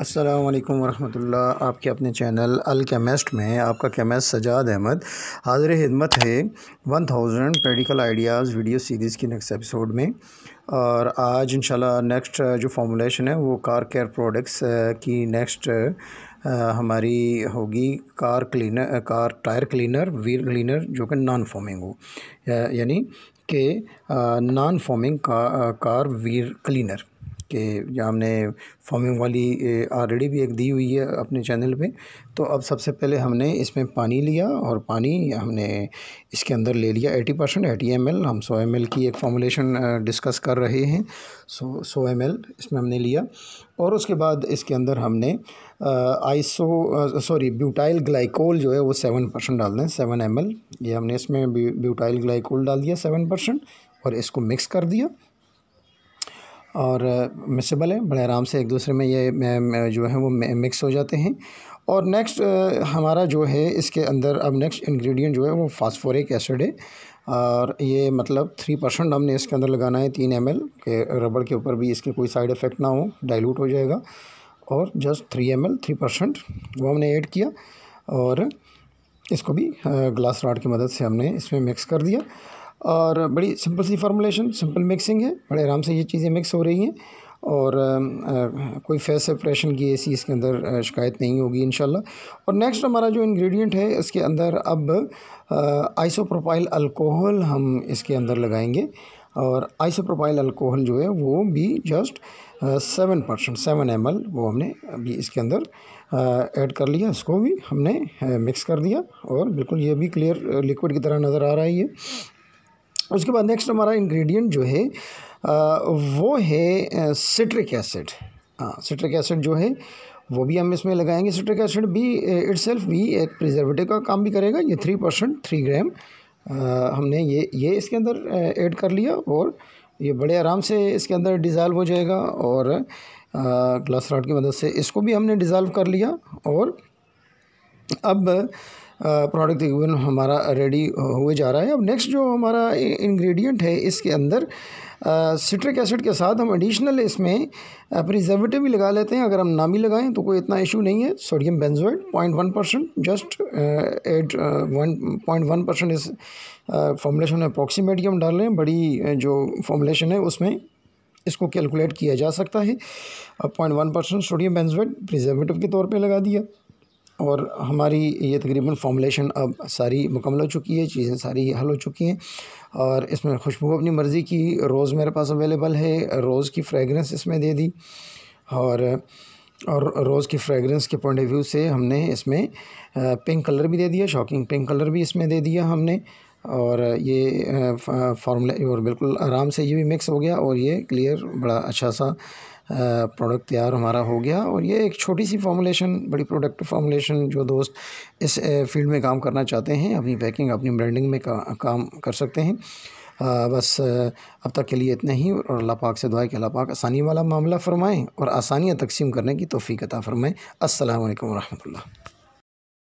असलम वरहमल आपके अपने चैनल अल केमिस्ट में आपका केमिस्ट सजाद अहमद हाजिर हिदमत है 1000 प्रेडिकल आइडियाज़ वीडियो सीरीज़ की नेक्स्ट एपिसोड में और आज इंशाल्लाह नेक्स्ट जो फॉर्मूलेशन है वो कार केयर प्रोडक्ट्स की नेक्स्ट हमारी होगी car cleaner car tyre cleaner wheel cleaner जो कि नॉन फॉर्मिंग हो यानी कि non foaming car wheel cleaner कि हमने फॉर्मिंग वाली ऑलरेडी भी एक दी हुई है अपने चैनल पे तो अब सबसे पहले हमने इसमें पानी लिया और पानी हमने इसके अंदर ले लिया eighty percent eighty M L हम सौ एम एल की एक फॉर्मूलेशन डिस्कस कर रहे हैं सो सौ एम एल इसमें हमने लिया और उसके बाद इसके अंदर हमने आइसो सॉरी ब्यूटाइल ग्लाइकोल जो है वो सेवन परसेंट डाल दें सेवन एम एल ये हमने इसमें ब्यूटाइल ग्लाइकोल डाल दिया सेवन परसेंट और इसको मिक्स कर दिया और मिसबल है बड़े आराम से एक दूसरे में ये जो है वो मिक्स हो जाते हैं और नेक्स्ट हमारा जो है इसके अंदर अब नेक्स्ट इंग्रेडिएंट जो है वो फास्फोरिक एसिड है और ये मतलब थ्री परसेंट हमने इसके अंदर लगाना है तीन एम के रबड़ के ऊपर भी इसके कोई साइड इफ़ेक्ट ना हो डाइल्यूट हो जाएगा और just three M L three percent वो हमने ऐड किया और इसको भी ग्लास राड की मदद से हमने इसमें मिक्स कर दिया और बड़ी सिंपल सी फार्मूलेशन सिंपल मिक्सिंग है बड़े आराम से ये चीज़ें मिक्स हो रही हैं और आ, आ, कोई फेस सेपरेशन की ऐसी इसके अंदर शिकायत नहीं होगी इन और नेक्स्ट हमारा जो इंग्रेडिएंट है इसके अंदर अब आइसोप्रोपाइल अल्कोहल हम इसके अंदर लगाएंगे और आइसोप्रोपाइल अल्कोहल जो है वो भी just seven percent seven M वो हमने अभी इसके अंदर ऐड कर लिया इसको भी हमने मिक्स कर दिया और बिल्कुल ये भी क्लियर लिक्विड की तरह नज़र आ रहा है ये उसके बाद नेक्स्ट हमारा इंग्रेडिएंट जो है वो है सिट्रिक एसिड हाँ सिट्रिक एसिड जो है वो भी हम इसमें लगाएंगे सिट्रिक एसिड भी इट्स भी एक प्रिजर्वेटिव का काम भी करेगा ये थ्री परसेंट थ्री ग्राम हमने ये ये इसके अंदर ऐड कर लिया और ये बड़े आराम से इसके अंदर डिज़ाल्व हो जाएगा और ग्लास रॉड की मदद से इसको भी हमने डिज़ाल्व कर लिया और अब प्रोडक्ट तकरीबन हमारा रेडी हुए जा रहा है अब नेक्स्ट जो हमारा इंग्रेडिएंट है इसके अंदर सिट्रिक एसिड के साथ हम एडिशनल इसमें प्रिजर्वेटिव भी लगा लेते हैं अगर हम ना भी लगाएं तो कोई इतना इशू नहीं है sodium benzoate point one percent just at one point one percent इस फॉर्मुलेशन अप्रॉक्सीमेटली हम डाल रहे हैं बड़ी जो फॉर्मुलेशन है उसमें इसको कैलकुलेट किया जा सकता है point one percent sodium benzoate preservative के तौर पर लगा दिया और हमारी ये तकरीबन फॉर्मुलेशन अब सारी मुकम्मल हो चुकी है चीज़ें सारी हल हो चुकी हैं और इसमें खुशबू अपनी मर्ज़ी की रोज़ मेरे पास अवेलेबल है रोज़ की फ्रेगरेंस इसमें दे दी और और रोज़ की फ्रेगरेंस के पॉइंट ऑफ व्यू से हमने इसमें पिंक कलर भी दे दिया शॉकिंग पिंक कलर भी इसमें दे दिया हमने और ये फार्मूला और बिल्कुल आराम से ये भी मिक्स हो गया और ये क्लियर बड़ा अच्छा सा प्रोडक्ट तैयार हमारा हो गया और ये एक छोटी सी फॉर्मूलेशन बड़ी प्रोडक्ट फॉर्मूलेशन जो दोस्त इस फील्ड में काम करना चाहते हैं अपनी पैकिंग अपनी ब्रांडिंग में का, काम कर सकते हैं आ, बस अब तक के लिए इतना ही और अल्लाह पाक से दुआ के कि अल्लाह पाक आसानी वाला मामला फ़रमाएँ और आसानियाँ तकसीम करने की तोफ़ी फ़रमाएँ असल वरहमल